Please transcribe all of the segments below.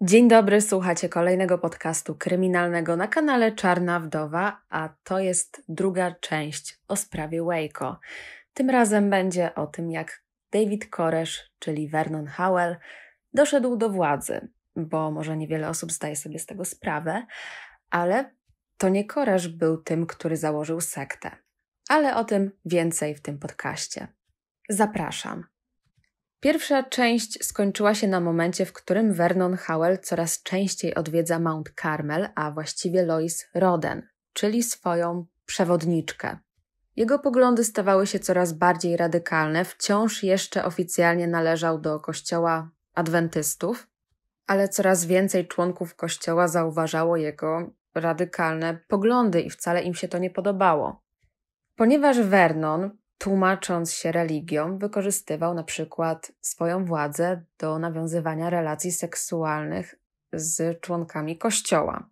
Dzień dobry, słuchacie kolejnego podcastu kryminalnego na kanale Czarna Wdowa, a to jest druga część o sprawie Waco. Tym razem będzie o tym, jak David Koresz, czyli Vernon Howell, doszedł do władzy, bo może niewiele osób zdaje sobie z tego sprawę, ale to nie Koresz był tym, który założył sektę. Ale o tym więcej w tym podcaście. Zapraszam. Pierwsza część skończyła się na momencie, w którym Vernon Howell coraz częściej odwiedza Mount Carmel, a właściwie Lois Roden, czyli swoją przewodniczkę. Jego poglądy stawały się coraz bardziej radykalne, wciąż jeszcze oficjalnie należał do kościoła adwentystów, ale coraz więcej członków kościoła zauważało jego radykalne poglądy i wcale im się to nie podobało. Ponieważ Vernon tłumacząc się religią, wykorzystywał na przykład swoją władzę do nawiązywania relacji seksualnych z członkami kościoła.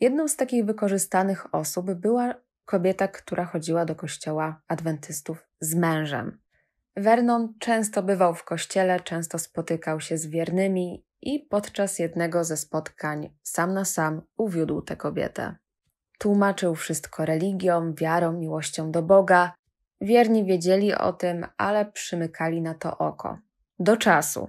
Jedną z takich wykorzystanych osób była kobieta, która chodziła do kościoła adwentystów z mężem. Vernon często bywał w kościele, często spotykał się z wiernymi i podczas jednego ze spotkań sam na sam uwiódł tę kobietę. Tłumaczył wszystko religią, wiarą, miłością do Boga, Wierni wiedzieli o tym, ale przymykali na to oko. Do czasu.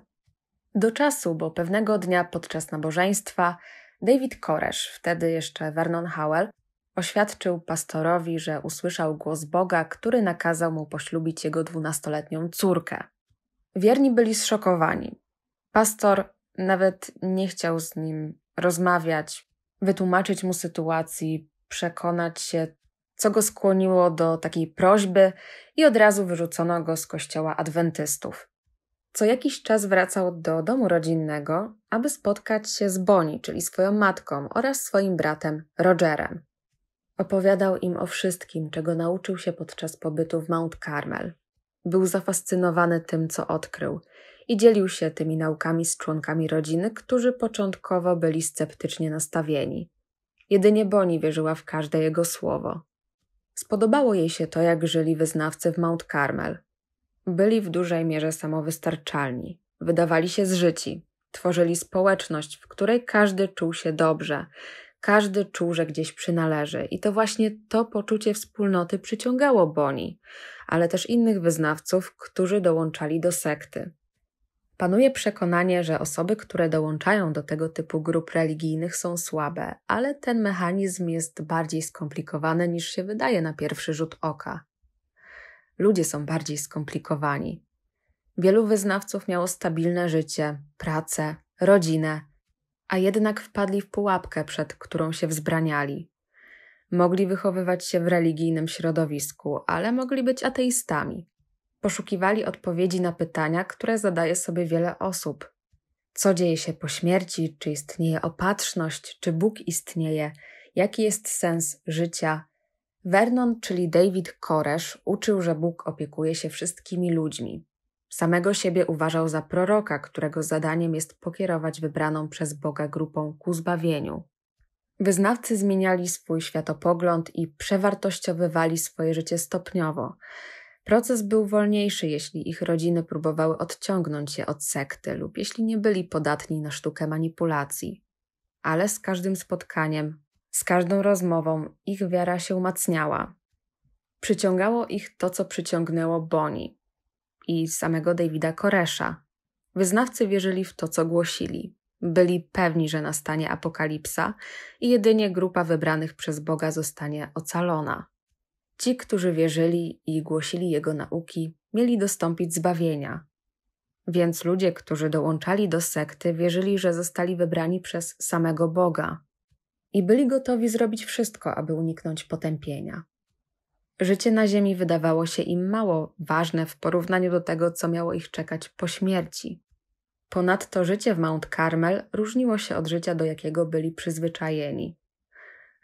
Do czasu, bo pewnego dnia podczas nabożeństwa David Koresz, wtedy jeszcze Vernon Howell, oświadczył pastorowi, że usłyszał głos Boga, który nakazał mu poślubić jego dwunastoletnią córkę. Wierni byli zszokowani. Pastor nawet nie chciał z nim rozmawiać, wytłumaczyć mu sytuacji, przekonać się, co go skłoniło do takiej prośby i od razu wyrzucono go z kościoła adwentystów. Co jakiś czas wracał do domu rodzinnego, aby spotkać się z Bonnie, czyli swoją matką oraz swoim bratem Rogerem. Opowiadał im o wszystkim, czego nauczył się podczas pobytu w Mount Carmel. Był zafascynowany tym, co odkrył i dzielił się tymi naukami z członkami rodziny, którzy początkowo byli sceptycznie nastawieni. Jedynie Bonnie wierzyła w każde jego słowo. Spodobało jej się to, jak żyli wyznawcy w Mount Carmel. Byli w dużej mierze samowystarczalni, wydawali się zżyci, tworzyli społeczność, w której każdy czuł się dobrze, każdy czuł, że gdzieś przynależy. I to właśnie to poczucie wspólnoty przyciągało Boni, ale też innych wyznawców, którzy dołączali do sekty. Panuje przekonanie, że osoby, które dołączają do tego typu grup religijnych, są słabe, ale ten mechanizm jest bardziej skomplikowany niż się wydaje na pierwszy rzut oka. Ludzie są bardziej skomplikowani. Wielu wyznawców miało stabilne życie, pracę, rodzinę, a jednak wpadli w pułapkę, przed którą się wzbraniali. Mogli wychowywać się w religijnym środowisku, ale mogli być ateistami, poszukiwali odpowiedzi na pytania, które zadaje sobie wiele osób. Co dzieje się po śmierci? Czy istnieje opatrzność? Czy Bóg istnieje? Jaki jest sens życia? Vernon, czyli David Koresz, uczył, że Bóg opiekuje się wszystkimi ludźmi. Samego siebie uważał za proroka, którego zadaniem jest pokierować wybraną przez Boga grupą ku zbawieniu. Wyznawcy zmieniali swój światopogląd i przewartościowywali swoje życie stopniowo. Proces był wolniejszy, jeśli ich rodziny próbowały odciągnąć je od sekty lub jeśli nie byli podatni na sztukę manipulacji. Ale z każdym spotkaniem, z każdą rozmową ich wiara się umacniała. Przyciągało ich to, co przyciągnęło Boni i samego Davida Koresza. Wyznawcy wierzyli w to, co głosili. Byli pewni, że nastanie apokalipsa i jedynie grupa wybranych przez Boga zostanie ocalona. Ci, którzy wierzyli i głosili jego nauki, mieli dostąpić zbawienia. Więc ludzie, którzy dołączali do sekty, wierzyli, że zostali wybrani przez samego Boga i byli gotowi zrobić wszystko, aby uniknąć potępienia. Życie na ziemi wydawało się im mało ważne w porównaniu do tego, co miało ich czekać po śmierci. Ponadto życie w Mount Carmel różniło się od życia, do jakiego byli przyzwyczajeni.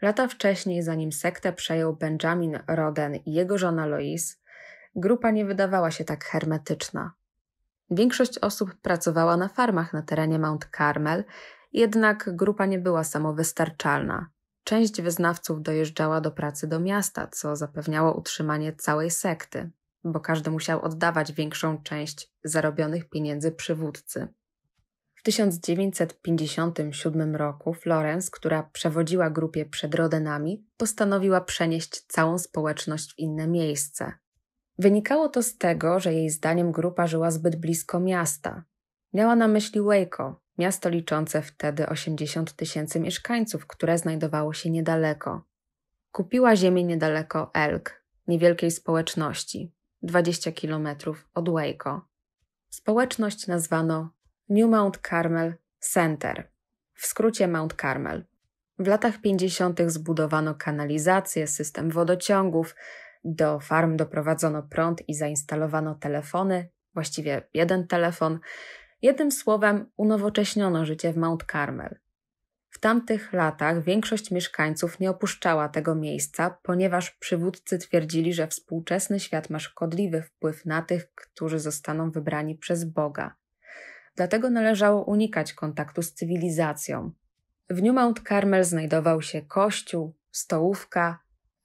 Lata wcześniej, zanim sektę przejął Benjamin Roden i jego żona Lois, grupa nie wydawała się tak hermetyczna. Większość osób pracowała na farmach na terenie Mount Carmel, jednak grupa nie była samowystarczalna. Część wyznawców dojeżdżała do pracy do miasta, co zapewniało utrzymanie całej sekty, bo każdy musiał oddawać większą część zarobionych pieniędzy przywódcy. W 1957 roku Florence, która przewodziła grupie przed Rodenami, postanowiła przenieść całą społeczność w inne miejsce. Wynikało to z tego, że jej zdaniem grupa żyła zbyt blisko miasta. Miała na myśli Waco, miasto liczące wtedy 80 tysięcy mieszkańców, które znajdowało się niedaleko. Kupiła ziemię niedaleko Elk, niewielkiej społeczności, 20 kilometrów od Waco. Społeczność nazwano New Mount Carmel Center, w skrócie Mount Carmel. W latach 50. zbudowano kanalizację, system wodociągów, do farm doprowadzono prąd i zainstalowano telefony, właściwie jeden telefon. Jednym słowem, unowocześniono życie w Mount Carmel. W tamtych latach większość mieszkańców nie opuszczała tego miejsca, ponieważ przywódcy twierdzili, że współczesny świat ma szkodliwy wpływ na tych, którzy zostaną wybrani przez Boga dlatego należało unikać kontaktu z cywilizacją. W New Mount Carmel znajdował się kościół, stołówka,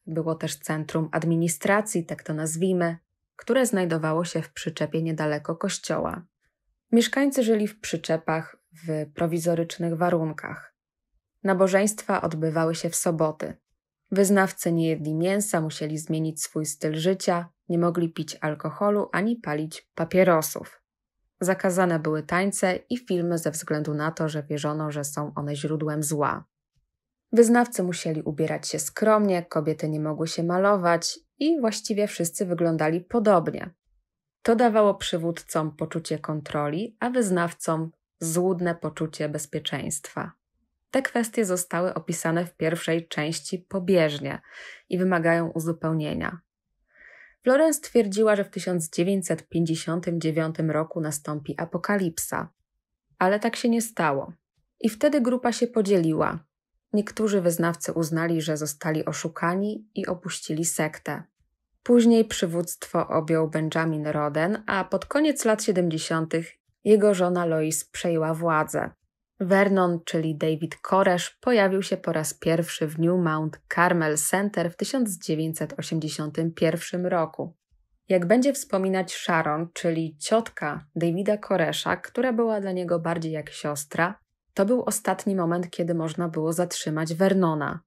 było też centrum administracji, tak to nazwijmy, które znajdowało się w przyczepie niedaleko kościoła. Mieszkańcy żyli w przyczepach w prowizorycznych warunkach. Nabożeństwa odbywały się w soboty. Wyznawcy nie jedli mięsa, musieli zmienić swój styl życia, nie mogli pić alkoholu ani palić papierosów. Zakazane były tańce i filmy ze względu na to, że wierzono, że są one źródłem zła. Wyznawcy musieli ubierać się skromnie, kobiety nie mogły się malować i właściwie wszyscy wyglądali podobnie. To dawało przywódcom poczucie kontroli, a wyznawcom złudne poczucie bezpieczeństwa. Te kwestie zostały opisane w pierwszej części pobieżnie i wymagają uzupełnienia. Florence twierdziła, że w 1959 roku nastąpi apokalipsa, ale tak się nie stało. I wtedy grupa się podzieliła. Niektórzy wyznawcy uznali, że zostali oszukani i opuścili sektę. Później przywództwo objął Benjamin Roden, a pod koniec lat 70. jego żona Lois przejęła władzę. Vernon, czyli David Koresh, pojawił się po raz pierwszy w New Mount Carmel Center w 1981 roku. Jak będzie wspominać Sharon, czyli ciotka Davida Koresha, która była dla niego bardziej jak siostra, to był ostatni moment, kiedy można było zatrzymać Vernona.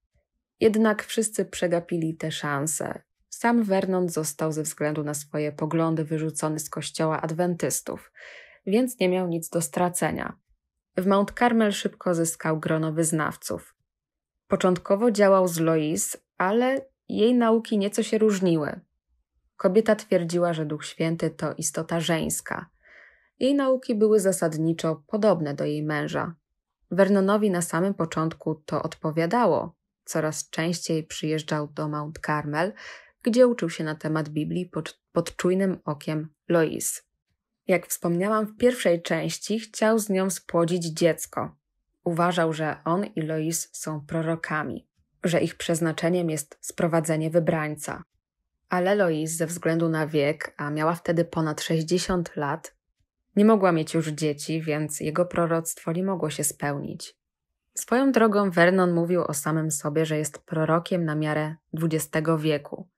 Jednak wszyscy przegapili tę szansę. Sam Vernon został ze względu na swoje poglądy wyrzucony z kościoła adwentystów, więc nie miał nic do stracenia w Mount Carmel szybko zyskał grono wyznawców. Początkowo działał z Lois, ale jej nauki nieco się różniły. Kobieta twierdziła, że Duch Święty to istota żeńska. Jej nauki były zasadniczo podobne do jej męża. Vernonowi na samym początku to odpowiadało. Coraz częściej przyjeżdżał do Mount Carmel, gdzie uczył się na temat Biblii pod, pod czujnym okiem Lois. Jak wspomniałam w pierwszej części, chciał z nią spłodzić dziecko. Uważał, że on i Lois są prorokami, że ich przeznaczeniem jest sprowadzenie wybrańca. Ale Lois ze względu na wiek, a miała wtedy ponad 60 lat, nie mogła mieć już dzieci, więc jego proroctwo nie mogło się spełnić. Swoją drogą Vernon mówił o samym sobie, że jest prorokiem na miarę XX wieku,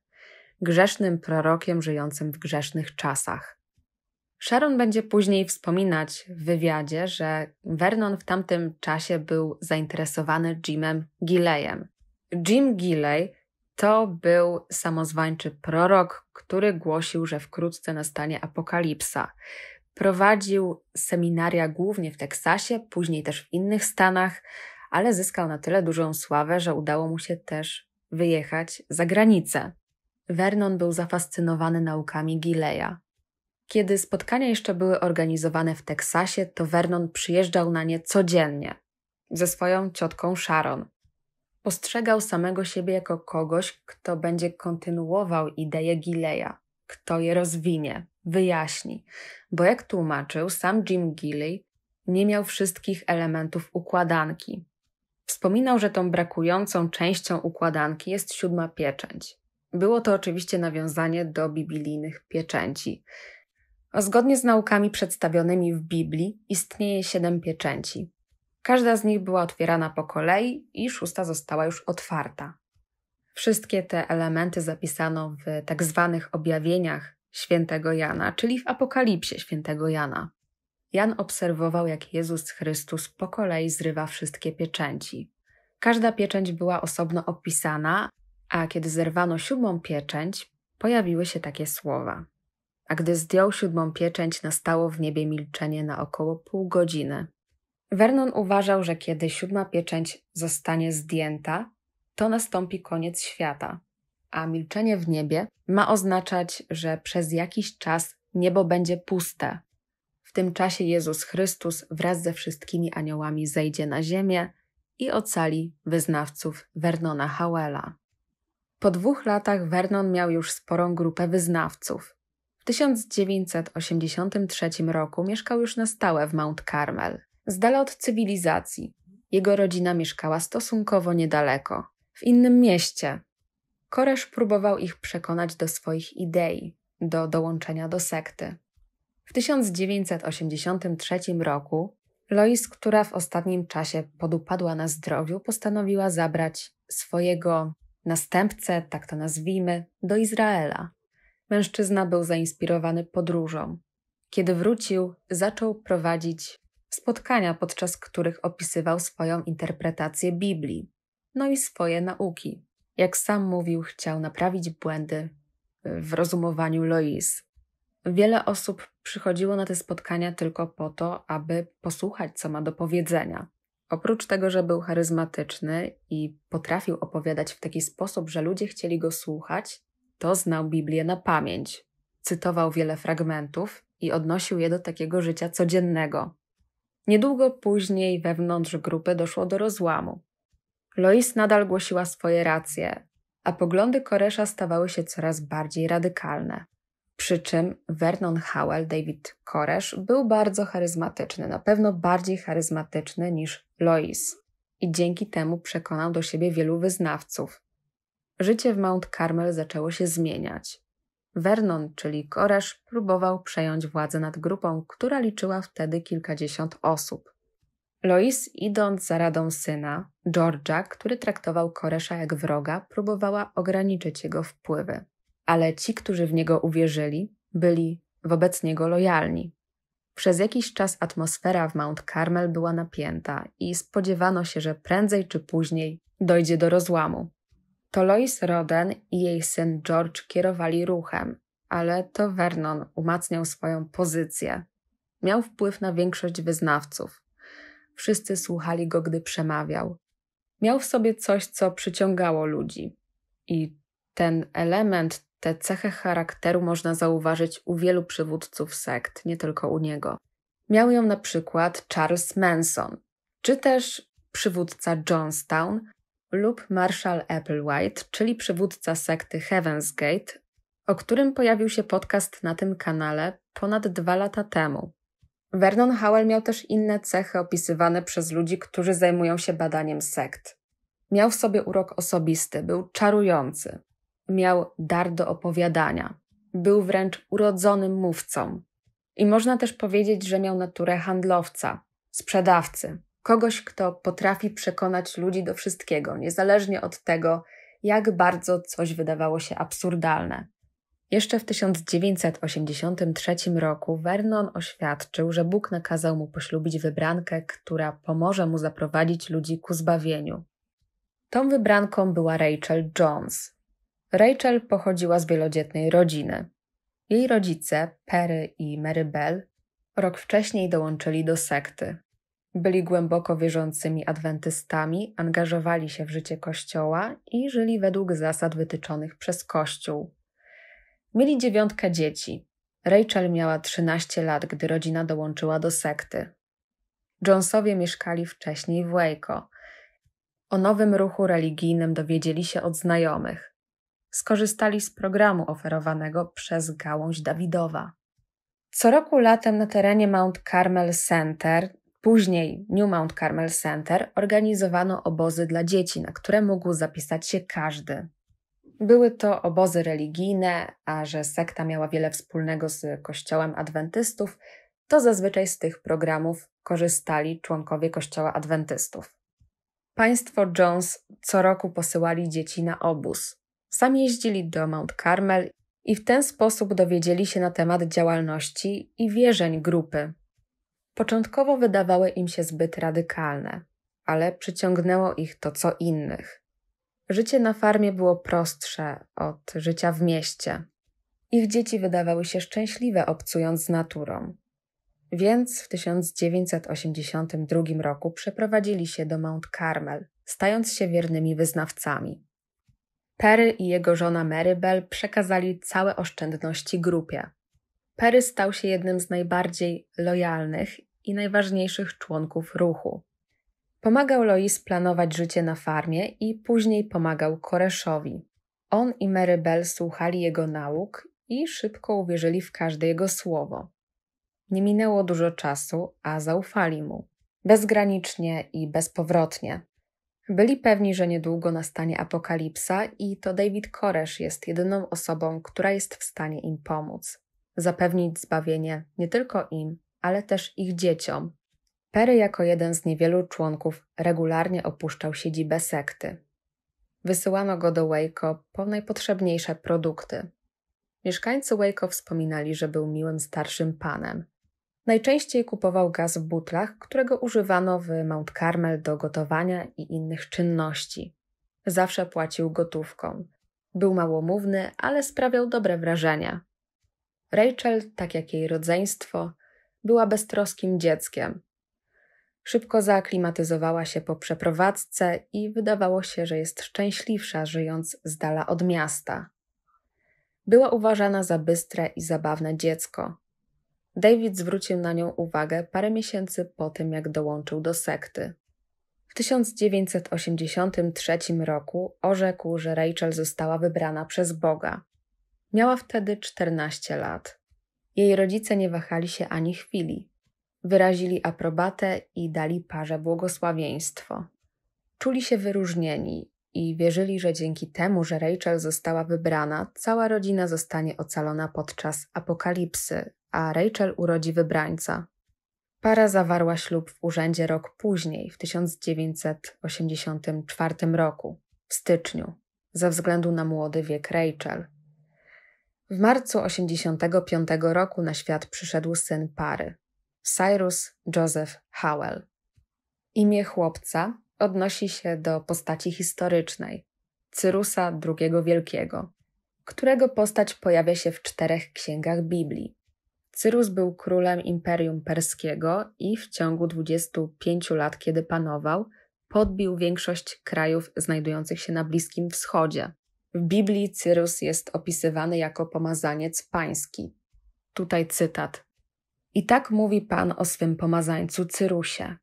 grzesznym prorokiem żyjącym w grzesznych czasach. Sharon będzie później wspominać w wywiadzie, że Vernon w tamtym czasie był zainteresowany Jimem Gilejem. Jim Gilley to był samozwańczy prorok, który głosił, że wkrótce nastanie apokalipsa. Prowadził seminaria głównie w Teksasie, później też w innych stanach, ale zyskał na tyle dużą sławę, że udało mu się też wyjechać za granicę. Vernon był zafascynowany naukami Gileja. Kiedy spotkania jeszcze były organizowane w Teksasie, to Vernon przyjeżdżał na nie codziennie ze swoją ciotką Sharon. Postrzegał samego siebie jako kogoś, kto będzie kontynuował idee Gileja, kto je rozwinie, wyjaśni, bo jak tłumaczył, sam Jim Gilley nie miał wszystkich elementów układanki. Wspominał, że tą brakującą częścią układanki jest siódma pieczęć. Było to oczywiście nawiązanie do biblijnych pieczęci – Zgodnie z naukami przedstawionymi w Biblii istnieje siedem pieczęci. Każda z nich była otwierana po kolei i szósta została już otwarta. Wszystkie te elementy zapisano w tak zwanych objawieniach świętego Jana, czyli w apokalipsie świętego Jana. Jan obserwował, jak Jezus Chrystus po kolei zrywa wszystkie pieczęci. Każda pieczęć była osobno opisana, a kiedy zerwano siódmą pieczęć, pojawiły się takie słowa a gdy zdjął siódmą pieczęć, nastało w niebie milczenie na około pół godziny. Vernon uważał, że kiedy siódma pieczęć zostanie zdjęta, to nastąpi koniec świata, a milczenie w niebie ma oznaczać, że przez jakiś czas niebo będzie puste. W tym czasie Jezus Chrystus wraz ze wszystkimi aniołami zejdzie na ziemię i ocali wyznawców Vernona Howella. Po dwóch latach Vernon miał już sporą grupę wyznawców. 1983 roku mieszkał już na stałe w Mount Carmel, z dala od cywilizacji. Jego rodzina mieszkała stosunkowo niedaleko, w innym mieście. Koresz próbował ich przekonać do swoich idei, do dołączenia do sekty. W 1983 roku Lois, która w ostatnim czasie podupadła na zdrowiu, postanowiła zabrać swojego następcę, tak to nazwijmy, do Izraela. Mężczyzna był zainspirowany podróżą. Kiedy wrócił, zaczął prowadzić spotkania, podczas których opisywał swoją interpretację Biblii, no i swoje nauki. Jak sam mówił, chciał naprawić błędy w rozumowaniu Lois. Wiele osób przychodziło na te spotkania tylko po to, aby posłuchać, co ma do powiedzenia. Oprócz tego, że był charyzmatyczny i potrafił opowiadać w taki sposób, że ludzie chcieli go słuchać, to znał Biblię na pamięć, cytował wiele fragmentów i odnosił je do takiego życia codziennego. Niedługo później wewnątrz grupy doszło do rozłamu. Lois nadal głosiła swoje racje, a poglądy Koresza stawały się coraz bardziej radykalne. Przy czym Vernon Howell, David Koresz, był bardzo charyzmatyczny, na pewno bardziej charyzmatyczny niż Lois. I dzięki temu przekonał do siebie wielu wyznawców. Życie w Mount Carmel zaczęło się zmieniać. Vernon, czyli koresz próbował przejąć władzę nad grupą, która liczyła wtedy kilkadziesiąt osób. Lois, idąc za radą syna, Georgia, który traktował Koresza jak wroga, próbowała ograniczyć jego wpływy. Ale ci, którzy w niego uwierzyli, byli wobec niego lojalni. Przez jakiś czas atmosfera w Mount Carmel była napięta i spodziewano się, że prędzej czy później dojdzie do rozłamu. To Lois Roden i jej syn George kierowali ruchem, ale to Vernon umacniał swoją pozycję. Miał wpływ na większość wyznawców. Wszyscy słuchali go, gdy przemawiał. Miał w sobie coś, co przyciągało ludzi. I ten element, tę cechę charakteru można zauważyć u wielu przywódców sekt, nie tylko u niego. Miał ją na przykład Charles Manson, czy też przywódca Johnstown, lub Marshall Applewhite, czyli przywódca sekty Heaven's Gate, o którym pojawił się podcast na tym kanale ponad dwa lata temu. Vernon Howell miał też inne cechy opisywane przez ludzi, którzy zajmują się badaniem sekt. Miał w sobie urok osobisty, był czarujący, miał dar do opowiadania, był wręcz urodzonym mówcą. I można też powiedzieć, że miał naturę handlowca, sprzedawcy, Kogoś, kto potrafi przekonać ludzi do wszystkiego, niezależnie od tego, jak bardzo coś wydawało się absurdalne. Jeszcze w 1983 roku Vernon oświadczył, że Bóg nakazał mu poślubić wybrankę, która pomoże mu zaprowadzić ludzi ku zbawieniu. Tą wybranką była Rachel Jones. Rachel pochodziła z wielodzietnej rodziny. Jej rodzice, Perry i Mary Bell, rok wcześniej dołączyli do sekty. Byli głęboko wierzącymi adwentystami, angażowali się w życie kościoła i żyli według zasad wytyczonych przez kościół. Mieli dziewiątkę dzieci. Rachel miała 13 lat, gdy rodzina dołączyła do sekty. Jonesowie mieszkali wcześniej w Waco. O nowym ruchu religijnym dowiedzieli się od znajomych. Skorzystali z programu oferowanego przez gałąź Dawidowa. Co roku latem na terenie Mount Carmel Center Później New Mount Carmel Center organizowano obozy dla dzieci, na które mógł zapisać się każdy. Były to obozy religijne, a że sekta miała wiele wspólnego z kościołem adwentystów, to zazwyczaj z tych programów korzystali członkowie kościoła adwentystów. Państwo Jones co roku posyłali dzieci na obóz. Sami jeździli do Mount Carmel i w ten sposób dowiedzieli się na temat działalności i wierzeń grupy. Początkowo wydawały im się zbyt radykalne, ale przyciągnęło ich to co innych. Życie na farmie było prostsze od życia w mieście. Ich dzieci wydawały się szczęśliwe obcując z naturą. Więc w 1982 roku przeprowadzili się do Mount Carmel, stając się wiernymi wyznawcami. Perry i jego żona Bell przekazali całe oszczędności grupie. Perry stał się jednym z najbardziej lojalnych i najważniejszych członków ruchu. Pomagał Lois planować życie na farmie i później pomagał Koreszowi. On i Mary Bell słuchali jego nauk i szybko uwierzyli w każde jego słowo. Nie minęło dużo czasu, a zaufali mu. Bezgranicznie i bezpowrotnie. Byli pewni, że niedługo nastanie apokalipsa i to David Koresz jest jedyną osobą, która jest w stanie im pomóc. Zapewnić zbawienie nie tylko im, ale też ich dzieciom. Perry jako jeden z niewielu członków regularnie opuszczał siedzibę sekty. Wysyłano go do Waco po najpotrzebniejsze produkty. Mieszkańcy Waco wspominali, że był miłym starszym panem. Najczęściej kupował gaz w butlach, którego używano w Mount Carmel do gotowania i innych czynności. Zawsze płacił gotówką. Był małomówny, ale sprawiał dobre wrażenia. Rachel, tak jak jej rodzeństwo, była beztroskim dzieckiem. Szybko zaaklimatyzowała się po przeprowadzce i wydawało się, że jest szczęśliwsza, żyjąc z dala od miasta. Była uważana za bystre i zabawne dziecko. David zwrócił na nią uwagę parę miesięcy po tym, jak dołączył do sekty. W 1983 roku orzekł, że Rachel została wybrana przez Boga. Miała wtedy 14 lat. Jej rodzice nie wahali się ani chwili. Wyrazili aprobatę i dali parze błogosławieństwo. Czuli się wyróżnieni i wierzyli, że dzięki temu, że Rachel została wybrana, cała rodzina zostanie ocalona podczas apokalipsy, a Rachel urodzi wybrańca. Para zawarła ślub w urzędzie rok później, w 1984 roku, w styczniu, ze względu na młody wiek Rachel – w marcu 1985 roku na świat przyszedł syn pary Cyrus Joseph Howell. Imię chłopca odnosi się do postaci historycznej Cyrusa II Wielkiego, którego postać pojawia się w czterech księgach Biblii. Cyrus był królem Imperium Perskiego i w ciągu 25 lat, kiedy panował, podbił większość krajów znajdujących się na Bliskim Wschodzie. W Biblii Cyrus jest opisywany jako pomazaniec pański. Tutaj cytat. I tak mówi Pan o swym pomazańcu Cyrusie.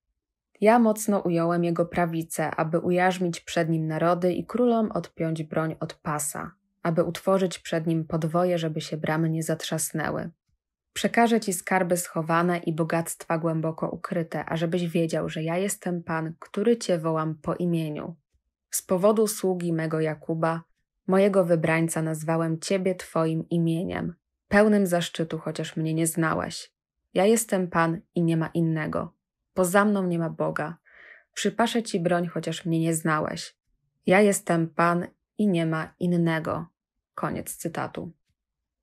Ja mocno ująłem jego prawicę, aby ujarzmić przed nim narody i królom odpiąć broń od pasa, aby utworzyć przed nim podwoje, żeby się bramy nie zatrzasnęły. Przekażę ci skarby schowane i bogactwa głęboko ukryte, ażebyś wiedział, że ja jestem Pan, który cię wołam po imieniu. Z powodu sługi mego Jakuba, Mojego wybrańca nazwałem Ciebie Twoim imieniem, pełnym zaszczytu, chociaż mnie nie znałeś. Ja jestem Pan i nie ma innego. Poza mną nie ma Boga. Przypaszę Ci broń, chociaż mnie nie znałeś. Ja jestem Pan i nie ma innego. Koniec cytatu.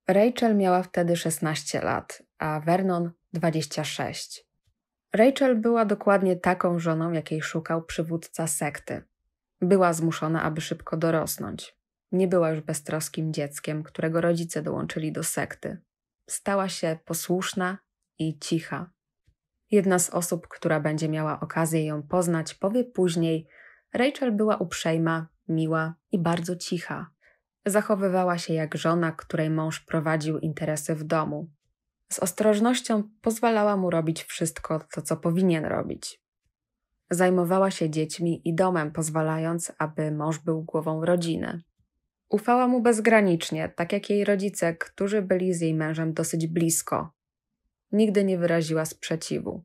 Rachel miała wtedy 16 lat, a Vernon 26. Rachel była dokładnie taką żoną, jakiej szukał przywódca sekty. Była zmuszona, aby szybko dorosnąć. Nie była już beztroskim dzieckiem, którego rodzice dołączyli do sekty. Stała się posłuszna i cicha. Jedna z osób, która będzie miała okazję ją poznać, powie później: Rachel była uprzejma, miła i bardzo cicha. Zachowywała się jak żona, której mąż prowadził interesy w domu. Z ostrożnością pozwalała mu robić wszystko to, co powinien robić. Zajmowała się dziećmi i domem, pozwalając, aby mąż był głową rodziny. Ufała mu bezgranicznie, tak jak jej rodzice, którzy byli z jej mężem dosyć blisko. Nigdy nie wyraziła sprzeciwu.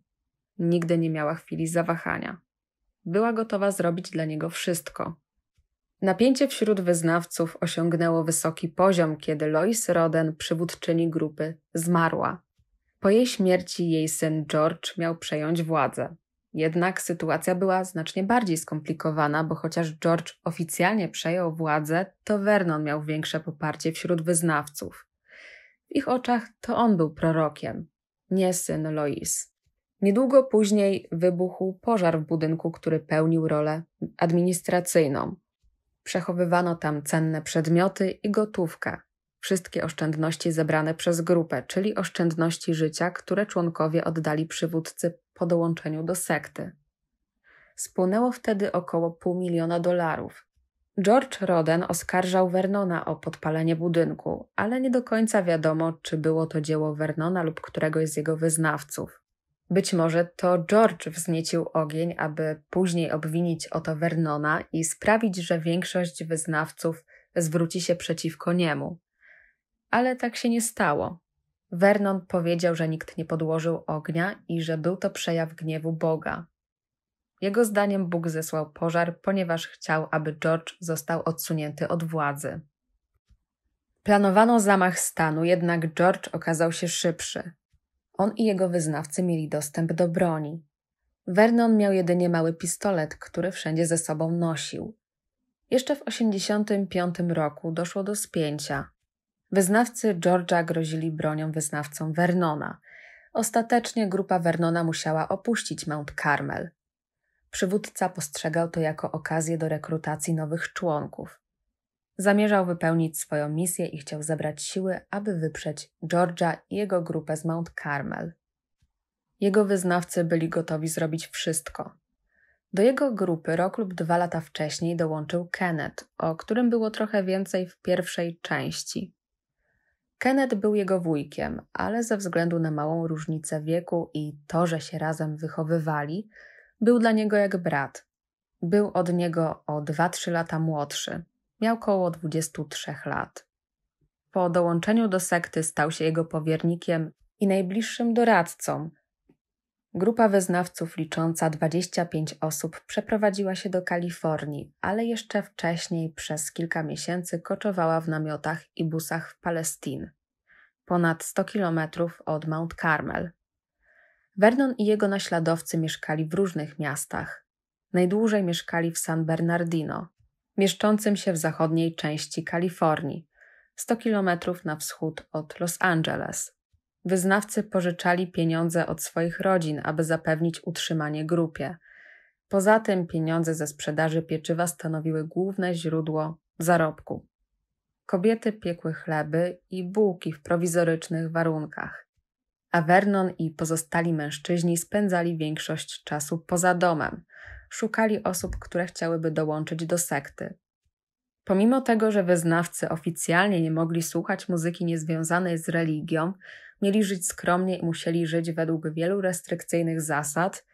Nigdy nie miała chwili zawahania. Była gotowa zrobić dla niego wszystko. Napięcie wśród wyznawców osiągnęło wysoki poziom, kiedy Lois Roden, przywódczyni grupy, zmarła. Po jej śmierci jej syn George miał przejąć władzę. Jednak sytuacja była znacznie bardziej skomplikowana, bo chociaż George oficjalnie przejął władzę, to Vernon miał większe poparcie wśród wyznawców. W ich oczach to on był prorokiem, nie syn Lois. Niedługo później wybuchł pożar w budynku, który pełnił rolę administracyjną. Przechowywano tam cenne przedmioty i gotówkę, wszystkie oszczędności zebrane przez grupę, czyli oszczędności życia, które członkowie oddali przywódcy po dołączeniu do sekty. Spłynęło wtedy około pół miliona dolarów. George Roden oskarżał Vernona o podpalenie budynku, ale nie do końca wiadomo, czy było to dzieło Vernona lub któregoś z jego wyznawców. Być może to George wzniecił ogień, aby później obwinić o to Vernona i sprawić, że większość wyznawców zwróci się przeciwko niemu. Ale tak się nie stało. Vernon powiedział, że nikt nie podłożył ognia i że był to przejaw gniewu Boga. Jego zdaniem Bóg zesłał pożar, ponieważ chciał, aby George został odsunięty od władzy. Planowano zamach stanu, jednak George okazał się szybszy. On i jego wyznawcy mieli dostęp do broni. Vernon miał jedynie mały pistolet, który wszędzie ze sobą nosił. Jeszcze w 1985 roku doszło do spięcia. Wyznawcy George'a grozili bronią wyznawcom Vernona. Ostatecznie grupa Vernona musiała opuścić Mount Carmel. Przywódca postrzegał to jako okazję do rekrutacji nowych członków. Zamierzał wypełnić swoją misję i chciał zebrać siły, aby wyprzeć George'a i jego grupę z Mount Carmel. Jego wyznawcy byli gotowi zrobić wszystko. Do jego grupy rok lub dwa lata wcześniej dołączył Kenneth, o którym było trochę więcej w pierwszej części. Kenneth był jego wujkiem, ale ze względu na małą różnicę wieku i to, że się razem wychowywali, był dla niego jak brat. Był od niego o 2-3 lata młodszy. Miał około 23 lat. Po dołączeniu do sekty stał się jego powiernikiem i najbliższym doradcą, Grupa wyznawców licząca 25 osób przeprowadziła się do Kalifornii, ale jeszcze wcześniej przez kilka miesięcy koczowała w namiotach i busach w Palestin, ponad 100 kilometrów od Mount Carmel. Vernon i jego naśladowcy mieszkali w różnych miastach. Najdłużej mieszkali w San Bernardino, mieszczącym się w zachodniej części Kalifornii, 100 kilometrów na wschód od Los Angeles. Wyznawcy pożyczali pieniądze od swoich rodzin, aby zapewnić utrzymanie grupie. Poza tym pieniądze ze sprzedaży pieczywa stanowiły główne źródło zarobku. Kobiety piekły chleby i bułki w prowizorycznych warunkach, a Vernon i pozostali mężczyźni spędzali większość czasu poza domem. Szukali osób, które chciałyby dołączyć do sekty. Pomimo tego, że wyznawcy oficjalnie nie mogli słuchać muzyki niezwiązanej z religią, mieli żyć skromnie i musieli żyć według wielu restrykcyjnych zasad,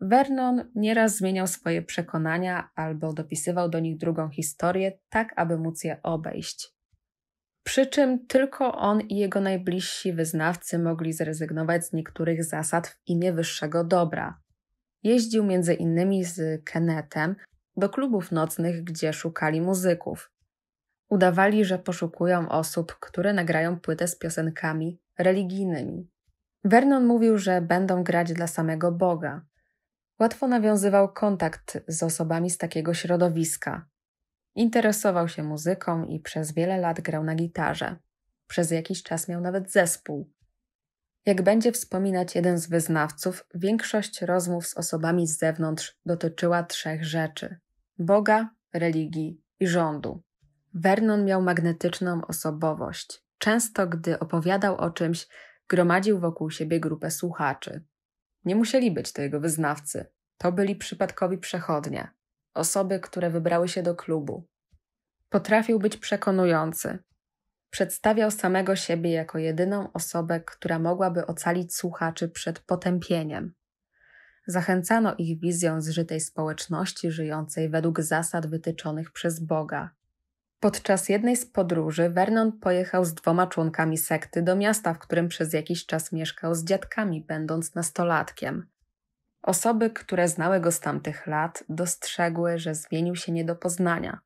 Vernon nieraz zmieniał swoje przekonania albo dopisywał do nich drugą historię, tak aby móc je obejść. Przy czym tylko on i jego najbliżsi wyznawcy mogli zrezygnować z niektórych zasad w imię wyższego dobra. Jeździł między innymi z Kenetem do klubów nocnych, gdzie szukali muzyków. Udawali, że poszukują osób, które nagrają płytę z piosenkami religijnymi. Vernon mówił, że będą grać dla samego Boga. Łatwo nawiązywał kontakt z osobami z takiego środowiska. Interesował się muzyką i przez wiele lat grał na gitarze. Przez jakiś czas miał nawet zespół. Jak będzie wspominać jeden z wyznawców, większość rozmów z osobami z zewnątrz dotyczyła trzech rzeczy: Boga, religii i rządu. Vernon miał magnetyczną osobowość. Często, gdy opowiadał o czymś, gromadził wokół siebie grupę słuchaczy. Nie musieli być to jego wyznawcy. To byli przypadkowi przechodnie, osoby, które wybrały się do klubu. Potrafił być przekonujący, Przedstawiał samego siebie jako jedyną osobę, która mogłaby ocalić słuchaczy przed potępieniem. Zachęcano ich wizją zżytej społeczności żyjącej według zasad wytyczonych przez Boga. Podczas jednej z podróży Vernon pojechał z dwoma członkami sekty do miasta, w którym przez jakiś czas mieszkał z dziadkami, będąc nastolatkiem. Osoby, które znały go z tamtych lat, dostrzegły, że zmienił się nie do poznania.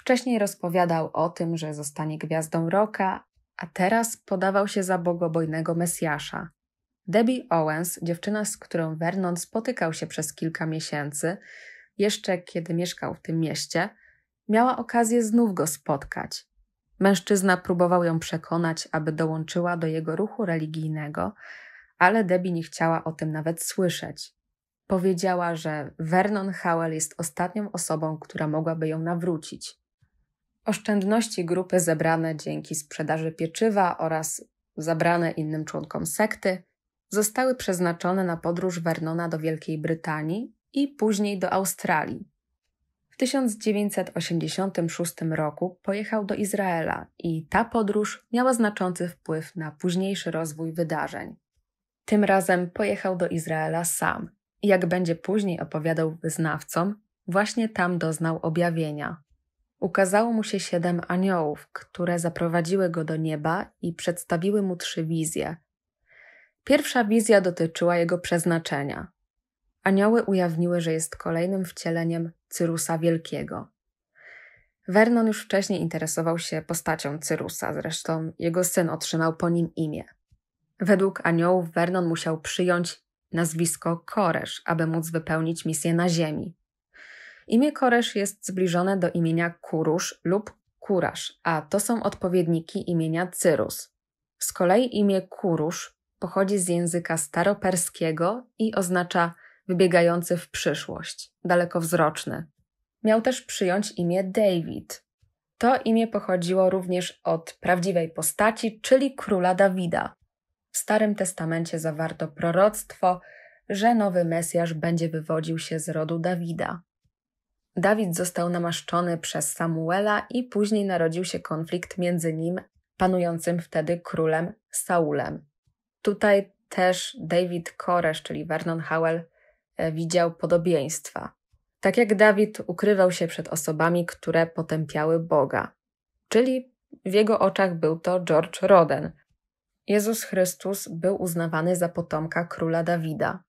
Wcześniej rozpowiadał o tym, że zostanie gwiazdą roka, a teraz podawał się za bogobojnego Mesjasza. Debbie Owens, dziewczyna, z którą Vernon spotykał się przez kilka miesięcy, jeszcze kiedy mieszkał w tym mieście, miała okazję znów go spotkać. Mężczyzna próbował ją przekonać, aby dołączyła do jego ruchu religijnego, ale Debbie nie chciała o tym nawet słyszeć. Powiedziała, że Vernon Howell jest ostatnią osobą, która mogłaby ją nawrócić. Oszczędności grupy zebrane dzięki sprzedaży pieczywa oraz zabrane innym członkom sekty zostały przeznaczone na podróż Vernona do Wielkiej Brytanii i później do Australii. W 1986 roku pojechał do Izraela i ta podróż miała znaczący wpływ na późniejszy rozwój wydarzeń. Tym razem pojechał do Izraela sam i jak będzie później opowiadał wyznawcom, właśnie tam doznał objawienia. Ukazało mu się siedem aniołów, które zaprowadziły go do nieba i przedstawiły mu trzy wizje. Pierwsza wizja dotyczyła jego przeznaczenia. Anioły ujawniły, że jest kolejnym wcieleniem Cyrusa Wielkiego. Vernon już wcześniej interesował się postacią Cyrusa, zresztą jego syn otrzymał po nim imię. Według aniołów Vernon musiał przyjąć nazwisko Koresz, aby móc wypełnić misję na Ziemi. Imię Koresz jest zbliżone do imienia Kurusz lub Kurasz, a to są odpowiedniki imienia Cyrus. Z kolei imię Kurusz pochodzi z języka staroperskiego i oznacza wybiegający w przyszłość, dalekowzroczny. Miał też przyjąć imię David. To imię pochodziło również od prawdziwej postaci, czyli króla Dawida. W Starym Testamencie zawarto proroctwo, że nowy Mesjasz będzie wywodził się z rodu Dawida. Dawid został namaszczony przez Samuela i później narodził się konflikt między nim, panującym wtedy królem Saulem. Tutaj też David Koresh, czyli Vernon Howell, e, widział podobieństwa. Tak jak Dawid ukrywał się przed osobami, które potępiały Boga, czyli w jego oczach był to George Roden. Jezus Chrystus był uznawany za potomka króla Dawida.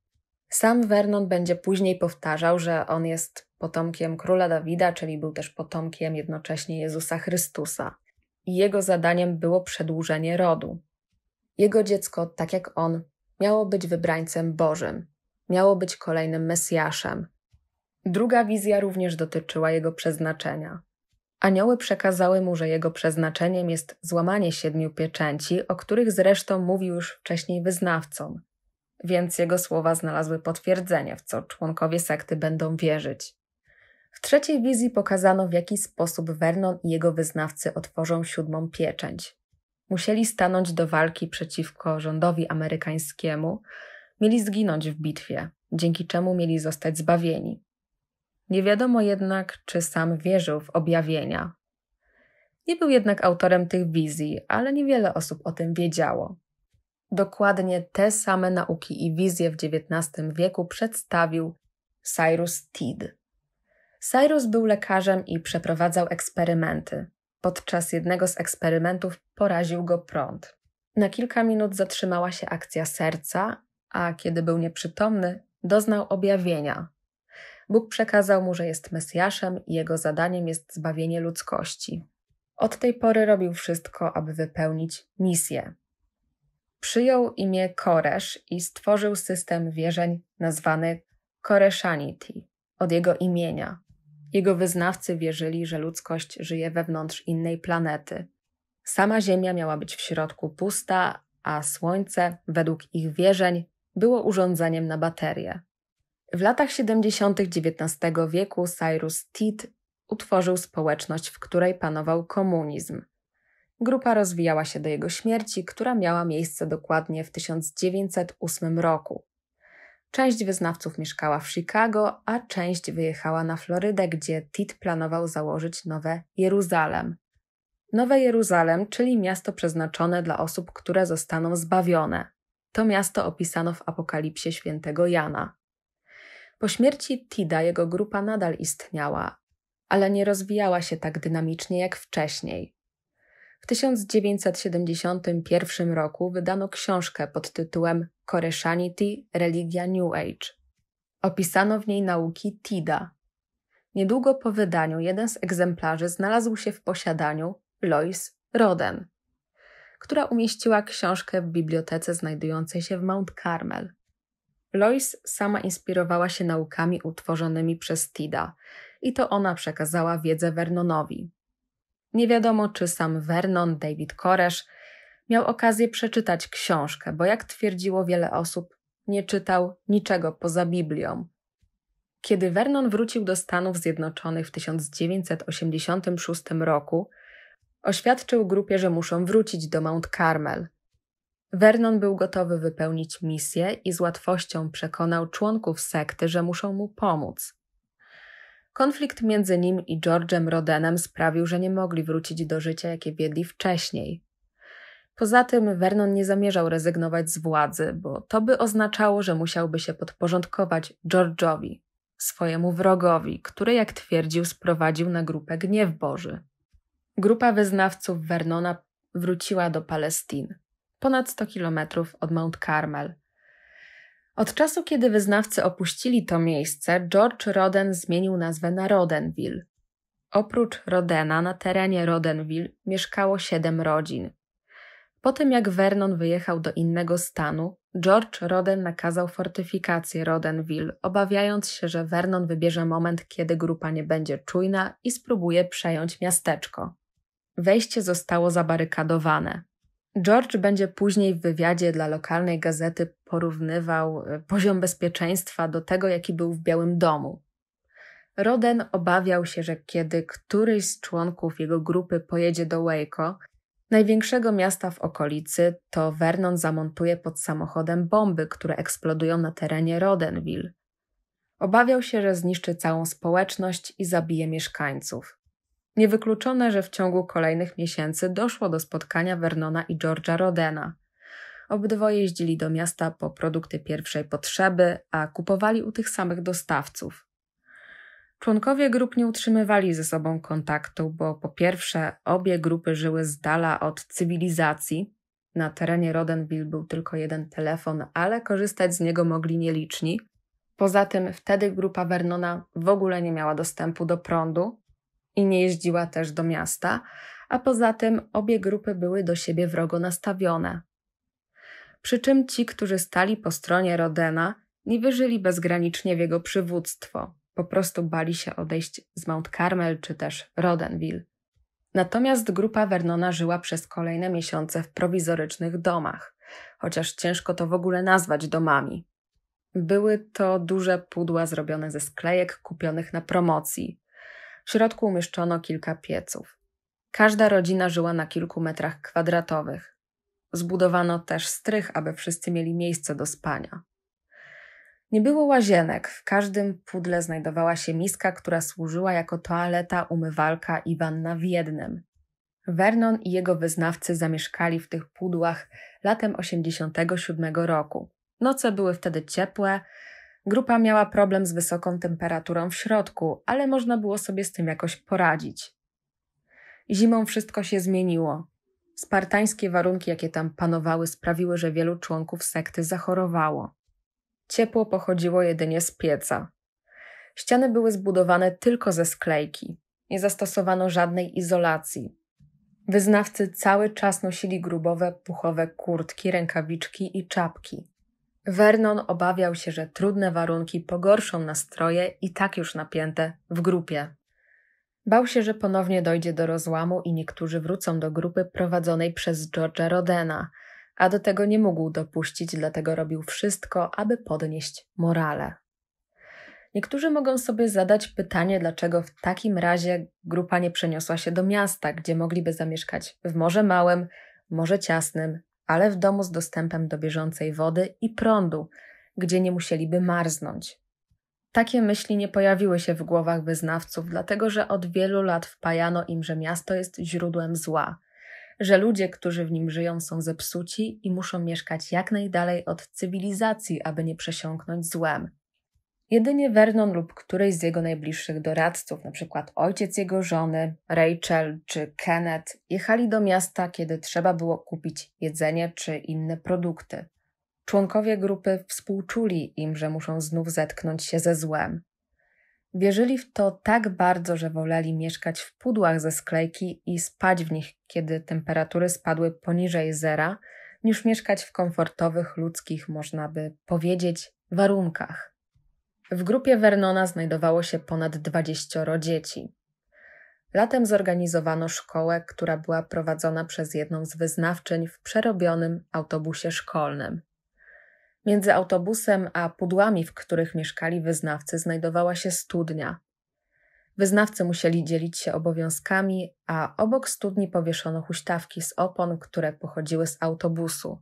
Sam Vernon będzie później powtarzał, że on jest potomkiem króla Dawida, czyli był też potomkiem jednocześnie Jezusa Chrystusa. I jego zadaniem było przedłużenie rodu. Jego dziecko, tak jak on, miało być wybrańcem Bożym, miało być kolejnym Mesjaszem. Druga wizja również dotyczyła jego przeznaczenia. Anioły przekazały mu, że jego przeznaczeniem jest złamanie siedmiu pieczęci, o których zresztą mówił już wcześniej wyznawcom. Więc jego słowa znalazły potwierdzenie, w co członkowie sekty będą wierzyć. W trzeciej wizji pokazano, w jaki sposób Vernon i jego wyznawcy otworzą siódmą pieczęć. Musieli stanąć do walki przeciwko rządowi amerykańskiemu, mieli zginąć w bitwie, dzięki czemu mieli zostać zbawieni. Nie wiadomo jednak, czy sam wierzył w objawienia. Nie był jednak autorem tych wizji, ale niewiele osób o tym wiedziało. Dokładnie te same nauki i wizje w XIX wieku przedstawił Cyrus Teed. Cyrus był lekarzem i przeprowadzał eksperymenty. Podczas jednego z eksperymentów poraził go prąd. Na kilka minut zatrzymała się akcja serca, a kiedy był nieprzytomny, doznał objawienia. Bóg przekazał mu, że jest Mesjaszem i jego zadaniem jest zbawienie ludzkości. Od tej pory robił wszystko, aby wypełnić misję. Przyjął imię Koresz i stworzył system wierzeń nazwany Koreshanity od jego imienia. Jego wyznawcy wierzyli, że ludzkość żyje wewnątrz innej planety. Sama Ziemia miała być w środku pusta, a Słońce, według ich wierzeń, było urządzeniem na baterie. W latach 70. XIX wieku Cyrus Teat utworzył społeczność, w której panował komunizm. Grupa rozwijała się do jego śmierci, która miała miejsce dokładnie w 1908 roku. Część wyznawców mieszkała w Chicago, a część wyjechała na Florydę, gdzie Tit planował założyć nowe Jeruzalem. Nowe Jeruzalem, czyli miasto przeznaczone dla osób, które zostaną zbawione. To miasto opisano w Apokalipsie świętego Jana. Po śmierci Tida jego grupa nadal istniała, ale nie rozwijała się tak dynamicznie jak wcześniej. W 1971 roku wydano książkę pod tytułem Koreshanity – religia New Age. Opisano w niej nauki Tida. Niedługo po wydaniu jeden z egzemplarzy znalazł się w posiadaniu Lois Roden, która umieściła książkę w bibliotece znajdującej się w Mount Carmel. Lois sama inspirowała się naukami utworzonymi przez Tida i to ona przekazała wiedzę Vernonowi. Nie wiadomo, czy sam Vernon, David Koresh miał okazję przeczytać książkę, bo jak twierdziło wiele osób, nie czytał niczego poza Biblią. Kiedy Vernon wrócił do Stanów Zjednoczonych w 1986 roku, oświadczył grupie, że muszą wrócić do Mount Carmel. Vernon był gotowy wypełnić misję i z łatwością przekonał członków sekty, że muszą mu pomóc. Konflikt między nim i George'em Rodenem sprawił, że nie mogli wrócić do życia, jakie wiedli wcześniej. Poza tym Vernon nie zamierzał rezygnować z władzy, bo to by oznaczało, że musiałby się podporządkować George'owi, swojemu wrogowi, który, jak twierdził, sprowadził na grupę gniew Boży. Grupa wyznawców Vernona wróciła do Palestin, ponad 100 kilometrów od Mount Carmel. Od czasu, kiedy wyznawcy opuścili to miejsce, George Roden zmienił nazwę na Rodenville. Oprócz Rodena na terenie Rodenville mieszkało siedem rodzin, po tym jak Vernon wyjechał do innego stanu, George Roden nakazał fortyfikację Rodenville, obawiając się, że Vernon wybierze moment, kiedy grupa nie będzie czujna i spróbuje przejąć miasteczko. Wejście zostało zabarykadowane. George będzie później w wywiadzie dla lokalnej gazety porównywał e, poziom bezpieczeństwa do tego, jaki był w Białym Domu. Roden obawiał się, że kiedy któryś z członków jego grupy pojedzie do Waco, największego miasta w okolicy, to Vernon zamontuje pod samochodem bomby, które eksplodują na terenie Rodenville. Obawiał się, że zniszczy całą społeczność i zabije mieszkańców. Niewykluczone, że w ciągu kolejnych miesięcy doszło do spotkania Vernona i George'a Rodena. Obydwoje jeździli do miasta po produkty pierwszej potrzeby, a kupowali u tych samych dostawców. Członkowie grup nie utrzymywali ze sobą kontaktu, bo po pierwsze obie grupy żyły z dala od cywilizacji. Na terenie Rodenville był tylko jeden telefon, ale korzystać z niego mogli nieliczni. Poza tym wtedy grupa Vernona w ogóle nie miała dostępu do prądu i nie jeździła też do miasta, a poza tym obie grupy były do siebie wrogo nastawione. Przy czym ci, którzy stali po stronie Rodena, nie wierzyli bezgranicznie w jego przywództwo po prostu bali się odejść z Mount Carmel czy też Rodenville. Natomiast grupa Vernona żyła przez kolejne miesiące w prowizorycznych domach, chociaż ciężko to w ogóle nazwać domami. Były to duże pudła zrobione ze sklejek kupionych na promocji. W środku umieszczono kilka pieców. Każda rodzina żyła na kilku metrach kwadratowych. Zbudowano też strych, aby wszyscy mieli miejsce do spania. Nie było łazienek, w każdym pudle znajdowała się miska, która służyła jako toaleta, umywalka i wanna w jednym. Vernon i jego wyznawcy zamieszkali w tych pudłach latem 87 roku. Noce były wtedy ciepłe, grupa miała problem z wysoką temperaturą w środku, ale można było sobie z tym jakoś poradzić. Zimą wszystko się zmieniło. Spartańskie warunki, jakie tam panowały, sprawiły, że wielu członków sekty zachorowało. Ciepło pochodziło jedynie z pieca. Ściany były zbudowane tylko ze sklejki. Nie zastosowano żadnej izolacji. Wyznawcy cały czas nosili grubowe, puchowe kurtki, rękawiczki i czapki. Vernon obawiał się, że trudne warunki pogorszą nastroje i tak już napięte w grupie. Bał się, że ponownie dojdzie do rozłamu i niektórzy wrócą do grupy prowadzonej przez George'a Rodena – a do tego nie mógł dopuścić, dlatego robił wszystko, aby podnieść morale. Niektórzy mogą sobie zadać pytanie, dlaczego w takim razie grupa nie przeniosła się do miasta, gdzie mogliby zamieszkać w Morze Małym, Morze Ciasnym, ale w domu z dostępem do bieżącej wody i prądu, gdzie nie musieliby marznąć. Takie myśli nie pojawiły się w głowach wyznawców, dlatego że od wielu lat wpajano im, że miasto jest źródłem zła – że ludzie, którzy w nim żyją, są zepsuci i muszą mieszkać jak najdalej od cywilizacji, aby nie przesiąknąć złem. Jedynie Vernon lub któryś z jego najbliższych doradców, np. ojciec jego żony, Rachel czy Kenneth, jechali do miasta, kiedy trzeba było kupić jedzenie czy inne produkty. Członkowie grupy współczuli im, że muszą znów zetknąć się ze złem. Wierzyli w to tak bardzo, że woleli mieszkać w pudłach ze sklejki i spać w nich, kiedy temperatury spadły poniżej zera, niż mieszkać w komfortowych, ludzkich, można by powiedzieć, warunkach. W grupie Vernona znajdowało się ponad dwadzieścioro dzieci. Latem zorganizowano szkołę, która była prowadzona przez jedną z wyznawczeń w przerobionym autobusie szkolnym. Między autobusem a pudłami, w których mieszkali wyznawcy, znajdowała się studnia. Wyznawcy musieli dzielić się obowiązkami, a obok studni powieszono huśtawki z opon, które pochodziły z autobusu.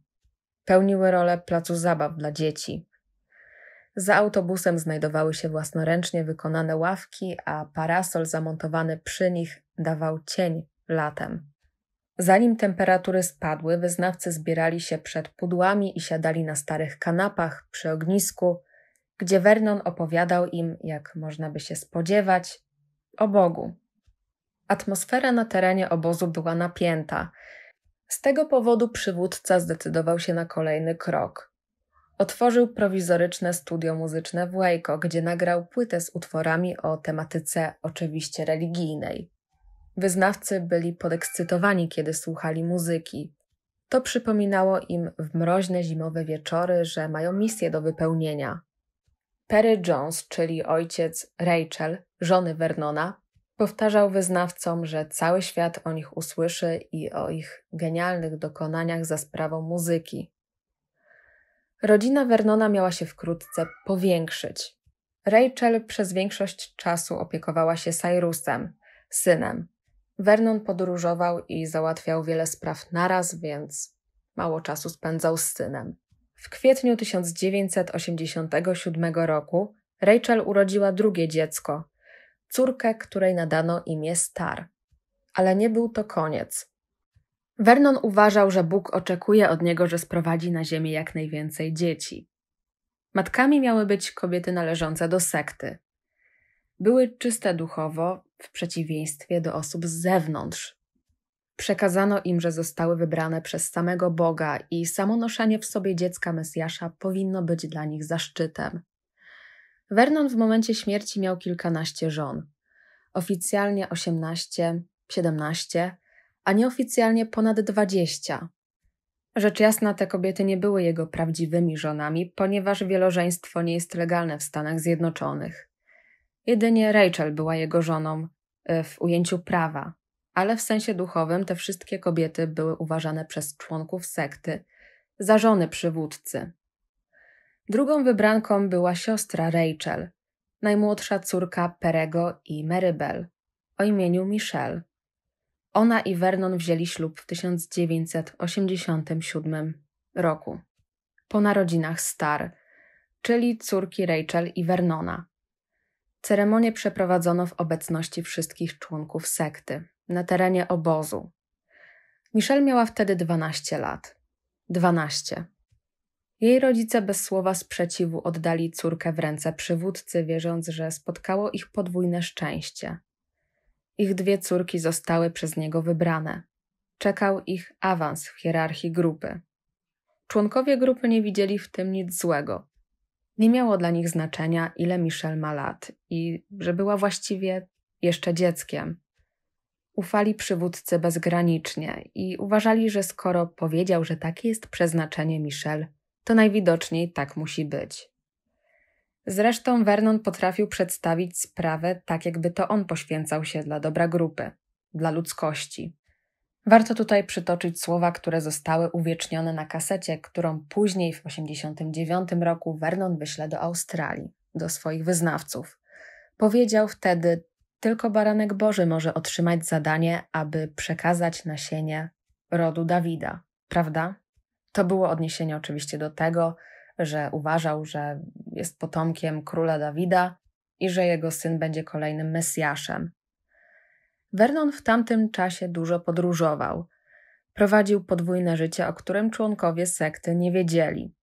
Pełniły rolę placu zabaw dla dzieci. Za autobusem znajdowały się własnoręcznie wykonane ławki, a parasol zamontowany przy nich dawał cień latem. Zanim temperatury spadły, wyznawcy zbierali się przed pudłami i siadali na starych kanapach przy ognisku, gdzie Vernon opowiadał im, jak można by się spodziewać, o Bogu. Atmosfera na terenie obozu była napięta. Z tego powodu przywódca zdecydował się na kolejny krok. Otworzył prowizoryczne studio muzyczne w Waco, gdzie nagrał płytę z utworami o tematyce oczywiście religijnej. Wyznawcy byli podekscytowani, kiedy słuchali muzyki. To przypominało im w mroźne zimowe wieczory, że mają misję do wypełnienia. Perry Jones, czyli ojciec Rachel, żony Vernona, powtarzał wyznawcom, że cały świat o nich usłyszy i o ich genialnych dokonaniach za sprawą muzyki. Rodzina Vernona miała się wkrótce powiększyć. Rachel przez większość czasu opiekowała się Cyrusem, synem, Vernon podróżował i załatwiał wiele spraw naraz, więc mało czasu spędzał z synem. W kwietniu 1987 roku Rachel urodziła drugie dziecko, córkę, której nadano imię Star. Ale nie był to koniec. Vernon uważał, że Bóg oczekuje od niego, że sprowadzi na ziemię jak najwięcej dzieci. Matkami miały być kobiety należące do sekty były czyste duchowo, w przeciwieństwie do osób z zewnątrz. Przekazano im, że zostały wybrane przez samego Boga i samo noszenie w sobie dziecka Mesjasza powinno być dla nich zaszczytem. Vernon w momencie śmierci miał kilkanaście żon. Oficjalnie 18, 17, a nieoficjalnie ponad 20. Rzecz jasna, te kobiety nie były jego prawdziwymi żonami, ponieważ wielożeństwo nie jest legalne w Stanach Zjednoczonych. Jedynie Rachel była jego żoną y, w ujęciu prawa, ale w sensie duchowym te wszystkie kobiety były uważane przez członków sekty za żony przywódcy. Drugą wybranką była siostra Rachel, najmłodsza córka Perego i Marybel o imieniu Michelle. Ona i Vernon wzięli ślub w 1987 roku, po narodzinach Star, czyli córki Rachel i Vernona. Ceremonię przeprowadzono w obecności wszystkich członków sekty na terenie obozu. Michelle miała wtedy 12 lat. 12. Jej rodzice bez słowa sprzeciwu oddali córkę w ręce przywódcy, wierząc, że spotkało ich podwójne szczęście. Ich dwie córki zostały przez niego wybrane. Czekał ich awans w hierarchii grupy. Członkowie grupy nie widzieli w tym nic złego. Nie miało dla nich znaczenia, ile Michelle ma lat i że była właściwie jeszcze dzieckiem. Ufali przywódcy bezgranicznie i uważali, że skoro powiedział, że takie jest przeznaczenie Michelle, to najwidoczniej tak musi być. Zresztą Vernon potrafił przedstawić sprawę tak, jakby to on poświęcał się dla dobra grupy, dla ludzkości. Warto tutaj przytoczyć słowa, które zostały uwiecznione na kasecie, którą później w 1989 roku Vernon wyśle do Australii, do swoich wyznawców. Powiedział wtedy: Tylko baranek Boży może otrzymać zadanie, aby przekazać nasienie rodu Dawida, prawda? To było odniesienie oczywiście do tego, że uważał, że jest potomkiem króla Dawida i że jego syn będzie kolejnym Mesjaszem. Vernon w tamtym czasie dużo podróżował. Prowadził podwójne życie, o którym członkowie sekty nie wiedzieli.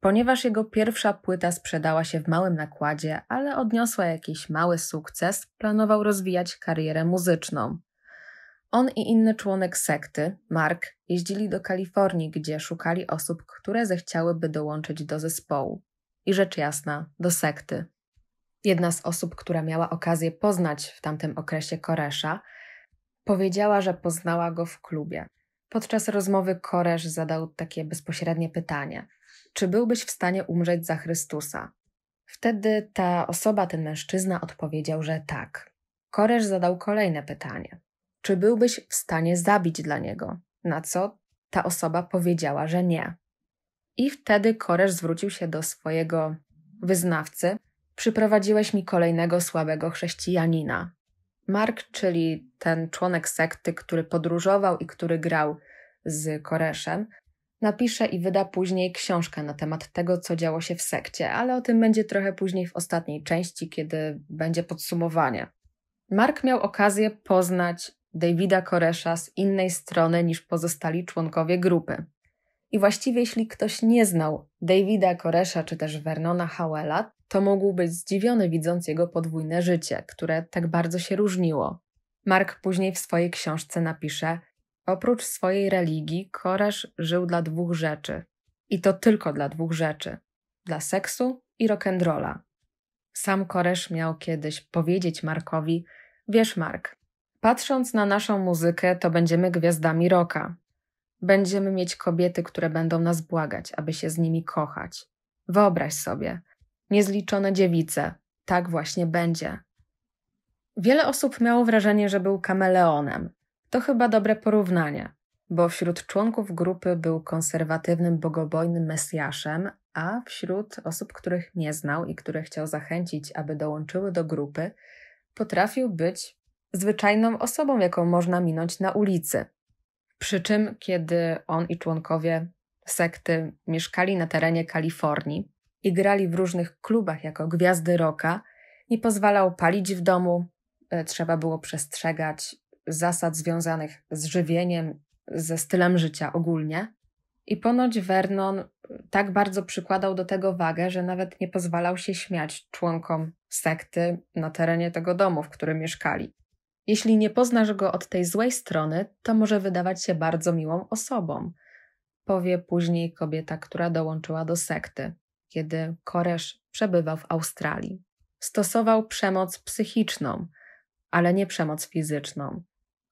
Ponieważ jego pierwsza płyta sprzedała się w małym nakładzie, ale odniosła jakiś mały sukces, planował rozwijać karierę muzyczną. On i inny członek sekty, Mark, jeździli do Kalifornii, gdzie szukali osób, które zechciałyby dołączyć do zespołu. I rzecz jasna, do sekty jedna z osób, która miała okazję poznać w tamtym okresie Koresza, powiedziała, że poznała go w klubie. Podczas rozmowy Koresz zadał takie bezpośrednie pytanie: Czy byłbyś w stanie umrzeć za Chrystusa? Wtedy ta osoba, ten mężczyzna odpowiedział, że tak. Koresz zadał kolejne pytanie: Czy byłbyś w stanie zabić dla niego? Na co ta osoba powiedziała, że nie. I wtedy Koresz zwrócił się do swojego wyznawcy Przyprowadziłeś mi kolejnego słabego chrześcijanina. Mark, czyli ten członek sekty, który podróżował i który grał z Koreszem, napisze i wyda później książkę na temat tego, co działo się w sekcie, ale o tym będzie trochę później w ostatniej części, kiedy będzie podsumowanie. Mark miał okazję poznać Davida Koresza z innej strony niż pozostali członkowie grupy. I właściwie, jeśli ktoś nie znał Davida Koresza czy też Vernona Howella, to mógł być zdziwiony widząc jego podwójne życie, które tak bardzo się różniło. Mark później w swojej książce napisze: Oprócz swojej religii, Koresz żył dla dwóch rzeczy. I to tylko dla dwóch rzeczy: dla seksu i rock'n'rolla. Sam Koresz miał kiedyś powiedzieć Markowi: Wiesz, Mark, patrząc na naszą muzykę, to będziemy gwiazdami rocka. Będziemy mieć kobiety, które będą nas błagać, aby się z nimi kochać. Wyobraź sobie, niezliczone dziewice. Tak właśnie będzie. Wiele osób miało wrażenie, że był kameleonem. To chyba dobre porównanie, bo wśród członków grupy był konserwatywnym, bogobojnym mesjaszem, a wśród osób, których nie znał i które chciał zachęcić, aby dołączyły do grupy, potrafił być zwyczajną osobą, jaką można minąć na ulicy. Przy czym, kiedy on i członkowie sekty mieszkali na terenie Kalifornii, i grali w różnych klubach jako gwiazdy roka, nie pozwalał palić w domu, e, trzeba było przestrzegać zasad związanych z żywieniem, ze stylem życia ogólnie. I ponoć Vernon e, tak bardzo przykładał do tego wagę, że nawet nie pozwalał się śmiać członkom sekty na terenie tego domu, w którym mieszkali. Jeśli nie poznasz go od tej złej strony, to może wydawać się bardzo miłą osobą, powie później kobieta, która dołączyła do sekty kiedy Koresz przebywał w Australii. Stosował przemoc psychiczną, ale nie przemoc fizyczną.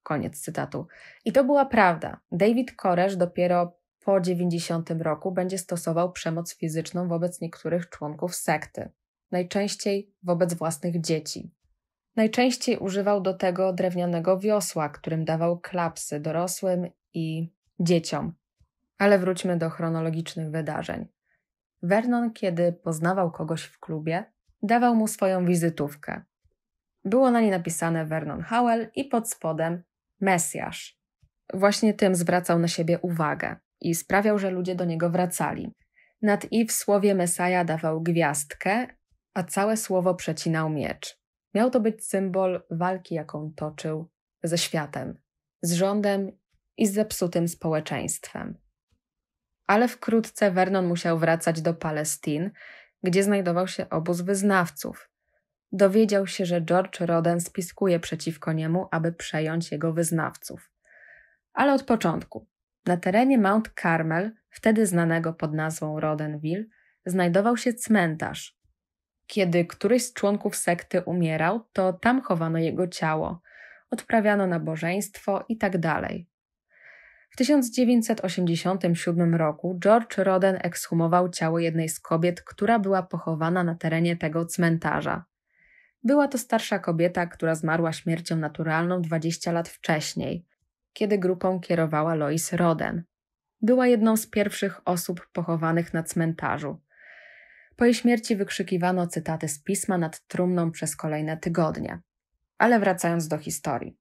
Koniec cytatu. I to była prawda. David Koresz dopiero po 90 roku będzie stosował przemoc fizyczną wobec niektórych członków sekty, najczęściej wobec własnych dzieci. Najczęściej używał do tego drewnianego wiosła, którym dawał klapsy dorosłym i dzieciom. Ale wróćmy do chronologicznych wydarzeń. Vernon, kiedy poznawał kogoś w klubie, dawał mu swoją wizytówkę. Było na niej napisane Vernon Howell i pod spodem Mesjasz. Właśnie tym zwracał na siebie uwagę i sprawiał, że ludzie do niego wracali. Nad i w słowie Mesaja dawał gwiazdkę, a całe słowo przecinał miecz. Miał to być symbol walki, jaką toczył ze światem, z rządem i z zepsutym społeczeństwem ale wkrótce Vernon musiał wracać do Palestyn, gdzie znajdował się obóz wyznawców. Dowiedział się, że George Roden spiskuje przeciwko niemu, aby przejąć jego wyznawców. Ale od początku. Na terenie Mount Carmel, wtedy znanego pod nazwą Rodenville, znajdował się cmentarz. Kiedy któryś z członków sekty umierał, to tam chowano jego ciało, odprawiano nabożeństwo itd. Tak w 1987 roku George Roden ekshumował ciało jednej z kobiet, która była pochowana na terenie tego cmentarza. Była to starsza kobieta, która zmarła śmiercią naturalną 20 lat wcześniej, kiedy grupą kierowała Lois Roden. Była jedną z pierwszych osób pochowanych na cmentarzu. Po jej śmierci wykrzykiwano cytaty z pisma nad trumną przez kolejne tygodnie. Ale wracając do historii.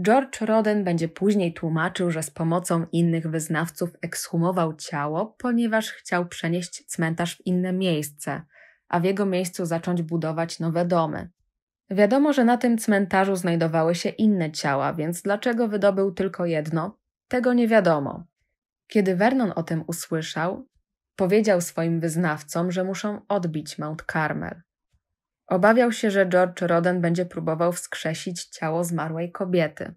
George Roden będzie później tłumaczył, że z pomocą innych wyznawców ekshumował ciało, ponieważ chciał przenieść cmentarz w inne miejsce, a w jego miejscu zacząć budować nowe domy. Wiadomo, że na tym cmentarzu znajdowały się inne ciała, więc dlaczego wydobył tylko jedno, tego nie wiadomo. Kiedy Vernon o tym usłyszał, powiedział swoim wyznawcom, że muszą odbić Mount Carmel. Obawiał się, że George Roden będzie próbował wskrzesić ciało zmarłej kobiety.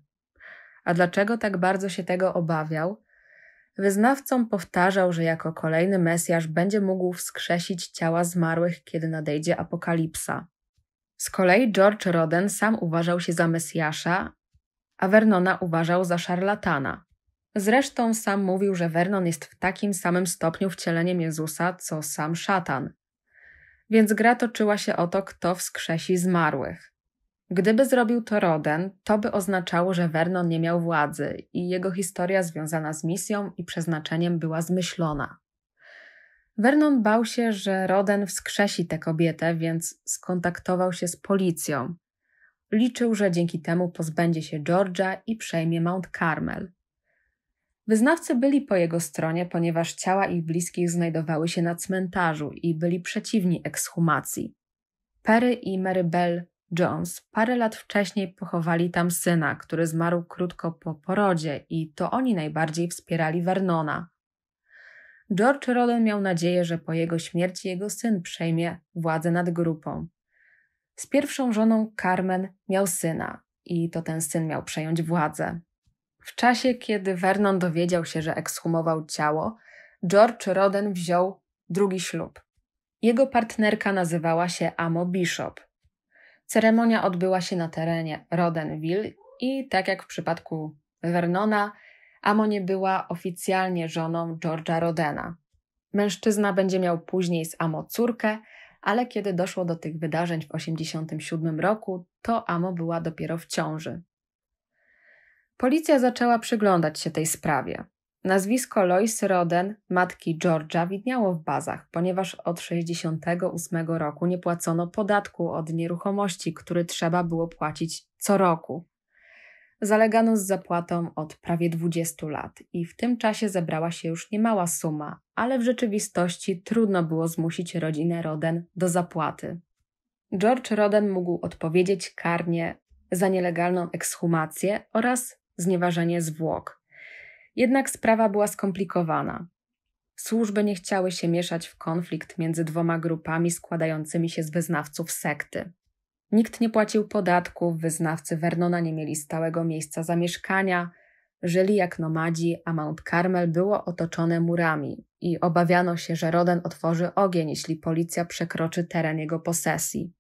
A dlaczego tak bardzo się tego obawiał? Wyznawcom powtarzał, że jako kolejny Mesjasz będzie mógł wskrzesić ciała zmarłych, kiedy nadejdzie apokalipsa. Z kolei George Roden sam uważał się za Mesjasza, a Vernona uważał za szarlatana. Zresztą sam mówił, że Vernon jest w takim samym stopniu wcieleniem Jezusa, co sam szatan – więc gra toczyła się o to, kto wskrzesi zmarłych. Gdyby zrobił to Roden, to by oznaczało, że Vernon nie miał władzy i jego historia związana z misją i przeznaczeniem była zmyślona. Vernon bał się, że Roden wskrzesi tę kobietę, więc skontaktował się z policją. Liczył, że dzięki temu pozbędzie się Georgia i przejmie Mount Carmel. Wyznawcy byli po jego stronie, ponieważ ciała ich bliskich znajdowały się na cmentarzu i byli przeciwni ekshumacji. Perry i Mary Bell Jones parę lat wcześniej pochowali tam syna, który zmarł krótko po porodzie i to oni najbardziej wspierali Vernona. George Roden miał nadzieję, że po jego śmierci jego syn przejmie władzę nad grupą. Z pierwszą żoną Carmen miał syna i to ten syn miał przejąć władzę. W czasie, kiedy Vernon dowiedział się, że ekshumował ciało, George Roden wziął drugi ślub. Jego partnerka nazywała się Amo Bishop. Ceremonia odbyła się na terenie Rodenville i tak jak w przypadku Vernona, Amo nie była oficjalnie żoną George'a Rodena. Mężczyzna będzie miał później z Amo córkę, ale kiedy doszło do tych wydarzeń w 1987 roku, to Amo była dopiero w ciąży. Policja zaczęła przyglądać się tej sprawie. Nazwisko Lois Roden, matki Georgia, widniało w bazach, ponieważ od 1968 roku nie płacono podatku od nieruchomości, który trzeba było płacić co roku. Zalegano z zapłatą od prawie 20 lat i w tym czasie zebrała się już niemała suma, ale w rzeczywistości trudno było zmusić rodzinę Roden do zapłaty. George Roden mógł odpowiedzieć karnie za nielegalną ekshumację oraz znieważenie zwłok. Jednak sprawa była skomplikowana. Służby nie chciały się mieszać w konflikt między dwoma grupami składającymi się z wyznawców sekty. Nikt nie płacił podatków, wyznawcy Vernona nie mieli stałego miejsca zamieszkania, żyli jak nomadzi, a Mount Carmel było otoczone murami i obawiano się, że Roden otworzy ogień, jeśli policja przekroczy teren jego posesji.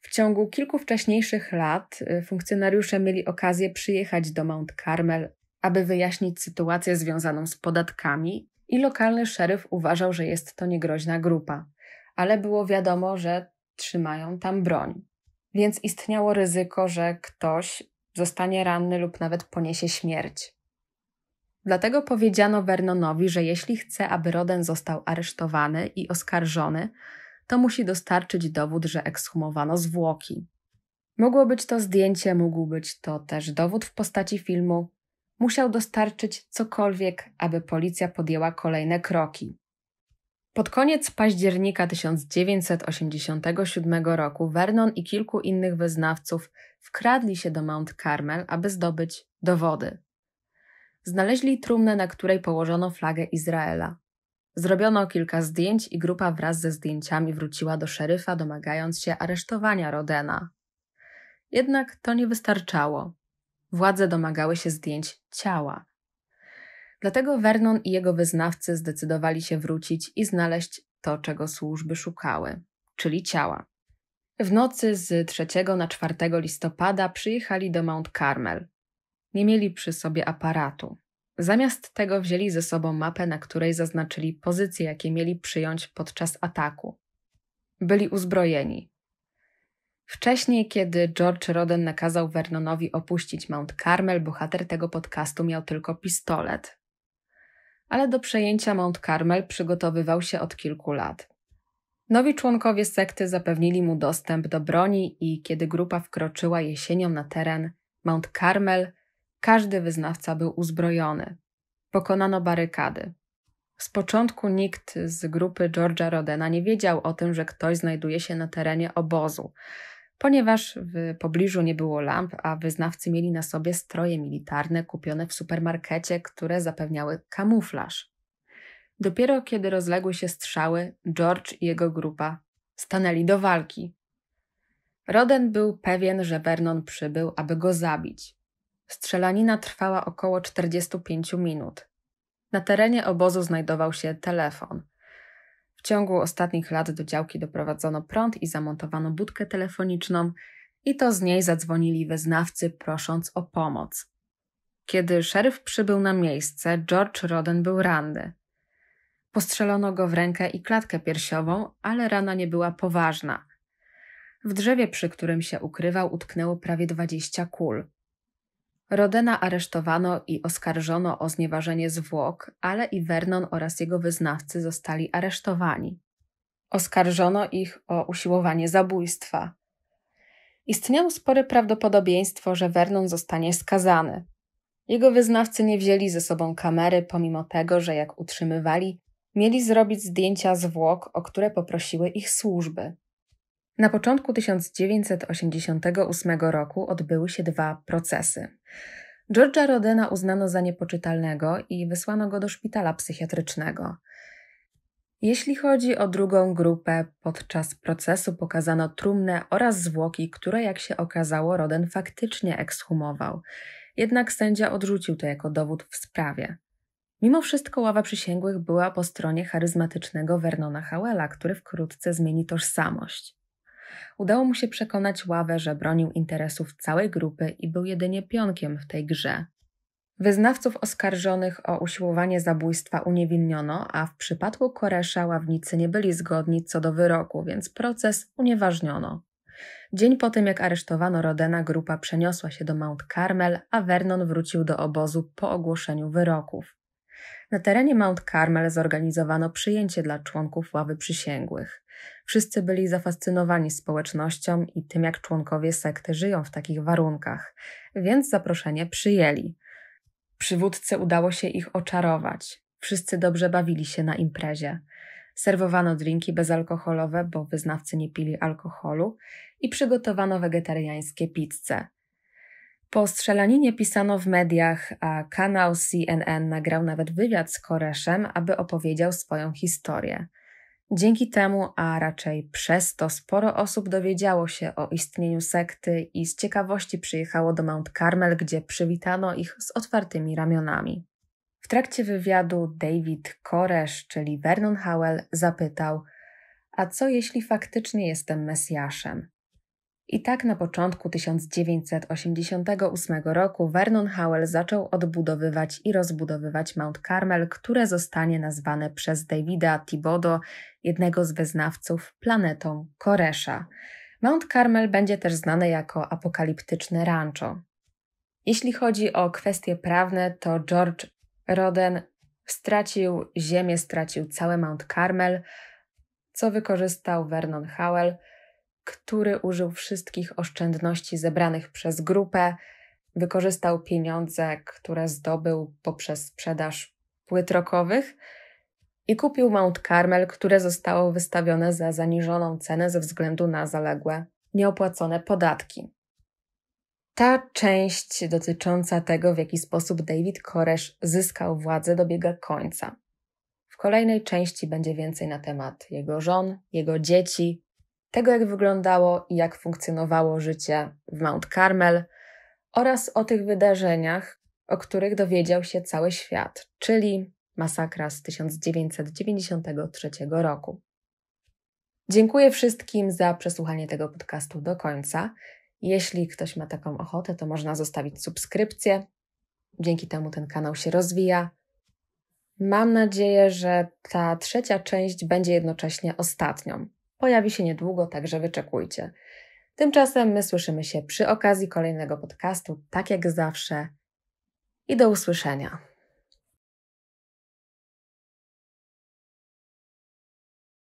W ciągu kilku wcześniejszych lat y, funkcjonariusze mieli okazję przyjechać do Mount Carmel, aby wyjaśnić sytuację związaną z podatkami, i lokalny szeryf uważał, że jest to niegroźna grupa, ale było wiadomo, że trzymają tam broń. Więc istniało ryzyko, że ktoś zostanie ranny lub nawet poniesie śmierć. Dlatego powiedziano Vernonowi, że jeśli chce, aby Roden został aresztowany i oskarżony, to musi dostarczyć dowód, że ekshumowano zwłoki. Mogło być to zdjęcie, mógł być to też dowód w postaci filmu. Musiał dostarczyć cokolwiek, aby policja podjęła kolejne kroki. Pod koniec października 1987 roku Vernon i kilku innych wyznawców wkradli się do Mount Carmel, aby zdobyć dowody. Znaleźli trumnę, na której położono flagę Izraela. Zrobiono kilka zdjęć i grupa wraz ze zdjęciami wróciła do szeryfa, domagając się aresztowania Rodena. Jednak to nie wystarczało. Władze domagały się zdjęć ciała. Dlatego Vernon i jego wyznawcy zdecydowali się wrócić i znaleźć to, czego służby szukały, czyli ciała. W nocy z 3 na 4 listopada przyjechali do Mount Carmel. Nie mieli przy sobie aparatu. Zamiast tego wzięli ze sobą mapę, na której zaznaczyli pozycje, jakie mieli przyjąć podczas ataku. Byli uzbrojeni. Wcześniej, kiedy George Roden nakazał Vernonowi opuścić Mount Carmel, bohater tego podcastu miał tylko pistolet. Ale do przejęcia Mount Carmel przygotowywał się od kilku lat. Nowi członkowie sekty zapewnili mu dostęp do broni i kiedy grupa wkroczyła jesienią na teren Mount Carmel, każdy wyznawca był uzbrojony. Pokonano barykady. Z początku nikt z grupy George'a Rodena nie wiedział o tym, że ktoś znajduje się na terenie obozu, ponieważ w pobliżu nie było lamp, a wyznawcy mieli na sobie stroje militarne kupione w supermarkecie, które zapewniały kamuflaż. Dopiero kiedy rozległy się strzały, George i jego grupa stanęli do walki. Roden był pewien, że Vernon przybył, aby go zabić. Strzelanina trwała około 45 minut. Na terenie obozu znajdował się telefon. W ciągu ostatnich lat do działki doprowadzono prąd i zamontowano budkę telefoniczną, i to z niej zadzwonili wyznawcy, prosząc o pomoc. Kiedy szeryf przybył na miejsce, George Roden był ranny. Postrzelono go w rękę i klatkę piersiową, ale rana nie była poważna. W drzewie, przy którym się ukrywał, utknęło prawie 20 kul. Rodena aresztowano i oskarżono o znieważenie zwłok, ale i Vernon oraz jego wyznawcy zostali aresztowani. Oskarżono ich o usiłowanie zabójstwa. Istniało spore prawdopodobieństwo, że Vernon zostanie skazany. Jego wyznawcy nie wzięli ze sobą kamery, pomimo tego, że jak utrzymywali, mieli zrobić zdjęcia zwłok, o które poprosiły ich służby. Na początku 1988 roku odbyły się dwa procesy. George'a Rodena uznano za niepoczytalnego i wysłano go do szpitala psychiatrycznego. Jeśli chodzi o drugą grupę, podczas procesu pokazano trumnę oraz zwłoki, które, jak się okazało, Roden faktycznie ekshumował. Jednak sędzia odrzucił to jako dowód w sprawie. Mimo wszystko ława przysięgłych była po stronie charyzmatycznego Vernona Howella, który wkrótce zmieni tożsamość udało mu się przekonać ławę, że bronił interesów całej grupy i był jedynie pionkiem w tej grze. Wyznawców oskarżonych o usiłowanie zabójstwa uniewinniono, a w przypadku Koresza ławnicy nie byli zgodni co do wyroku, więc proces unieważniono. Dzień po tym, jak aresztowano Rodena, grupa przeniosła się do Mount Carmel, a Vernon wrócił do obozu po ogłoszeniu wyroków. Na terenie Mount Carmel zorganizowano przyjęcie dla członków ławy przysięgłych. Wszyscy byli zafascynowani społecznością i tym, jak członkowie sekty żyją w takich warunkach, więc zaproszenie przyjęli. Przywódcy udało się ich oczarować. Wszyscy dobrze bawili się na imprezie. Serwowano drinki bezalkoholowe, bo wyznawcy nie pili alkoholu, i przygotowano wegetariańskie pizze. Po strzelaninie pisano w mediach, a kanał CNN nagrał nawet wywiad z Koreszem, aby opowiedział swoją historię. Dzięki temu, a raczej przez to, sporo osób dowiedziało się o istnieniu sekty i z ciekawości przyjechało do Mount Carmel, gdzie przywitano ich z otwartymi ramionami. W trakcie wywiadu David Koresh, czyli Vernon Howell, zapytał: A co jeśli faktycznie jestem Mesjaszem? I tak na początku 1988 roku Vernon Howell zaczął odbudowywać i rozbudowywać Mount Carmel, które zostanie nazwane przez Davida Thibodeau, jednego z wyznawców, planetą Koresha. Mount Carmel będzie też znane jako apokaliptyczne rancho. Jeśli chodzi o kwestie prawne, to George Roden stracił ziemię, stracił całe Mount Carmel, co wykorzystał Vernon Howell – który użył wszystkich oszczędności zebranych przez grupę, wykorzystał pieniądze, które zdobył poprzez sprzedaż płyt rokowych i kupił Mount Carmel, które zostało wystawione za zaniżoną cenę ze względu na zaległe, nieopłacone podatki. Ta część dotycząca tego, w jaki sposób David Koresz zyskał władzę, dobiega końca. W kolejnej części będzie więcej na temat jego żon, jego dzieci, tego, jak wyglądało i jak funkcjonowało życie w Mount Carmel oraz o tych wydarzeniach, o których dowiedział się cały świat, czyli masakra z 1993 roku. Dziękuję wszystkim za przesłuchanie tego podcastu do końca. Jeśli ktoś ma taką ochotę, to można zostawić subskrypcję. Dzięki temu ten kanał się rozwija. Mam nadzieję, że ta trzecia część będzie jednocześnie ostatnią. Pojawi się niedługo, także wyczekujcie. Tymczasem my słyszymy się przy okazji kolejnego podcastu, tak jak zawsze. I do usłyszenia.